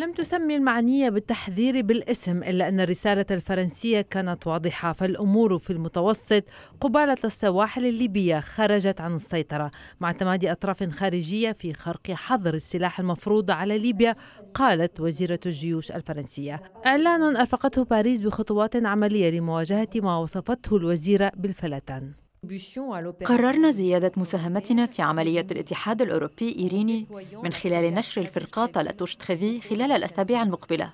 لم تسمي المعنية بالتحذير بالاسم إلا أن الرسالة الفرنسية كانت واضحة فالأمور في المتوسط قبالة السواحل الليبية خرجت عن السيطرة مع تمادي أطراف خارجية في خرق حظر السلاح المفروض على ليبيا قالت وزيرة الجيوش الفرنسية إعلان أرفقته باريس بخطوات عملية لمواجهة ما وصفته الوزيرة بالفلتان قررنا زيادة مساهمتنا في عملية الاتحاد الأوروبي إيريني من خلال نشر الفرقات لاتوش توش خلال الأسابيع المقبلة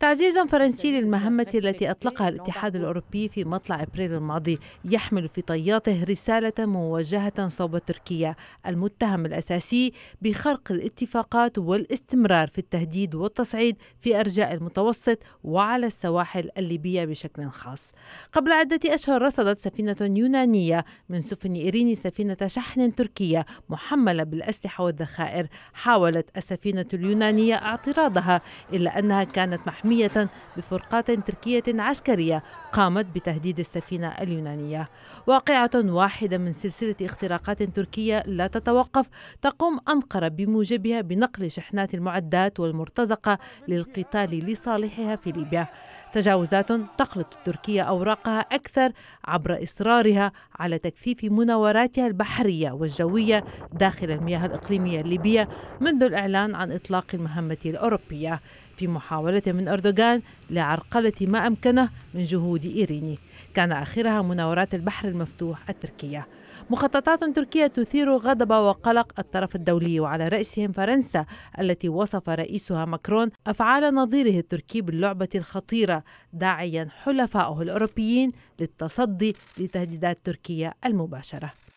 تعزيزا فرنسي للمهمة التي أطلقها الاتحاد الأوروبي في مطلع أبريل الماضي يحمل في طياته رسالة موجهة صوب تركيا المتهم الأساسي بخرق الاتفاقات والاستمرار في التهديد والتصعيد في أرجاء المتوسط وعلى السواحل الليبية بشكل خاص قبل عدة أشهر رصدت سفينة يونانية من سفن إيريني سفينة شحن تركية محملة بالأسلحة والذخائر حاولت السفينة اليونانية اعتراضها إلا أنها كانت محمولة رسمية بفرقات تركية عسكرية قامت بتهديد السفينة اليونانية واقعة واحدة من سلسلة اختراقات تركية لا تتوقف تقوم أنقرة بموجبها بنقل شحنات المعدات والمرتزقة للقتال لصالحها في ليبيا تجاوزات تخلط تركيا أوراقها أكثر عبر إصرارها على تكثيف مناوراتها البحرية والجوية داخل المياه الإقليمية الليبية منذ الإعلان عن إطلاق المهمة الأوروبية في محاولة من أرض أردوغان لعرقلة ما أمكنه من جهود إيريني كان آخرها مناورات البحر المفتوح التركية مخططات تركية تثير غضب وقلق الطرف الدولي وعلى رأسهم فرنسا التي وصف رئيسها ماكرون أفعال نظيره التركي باللعبة الخطيرة داعيا حلفائه الأوروبيين للتصدي لتهديدات تركيا المباشرة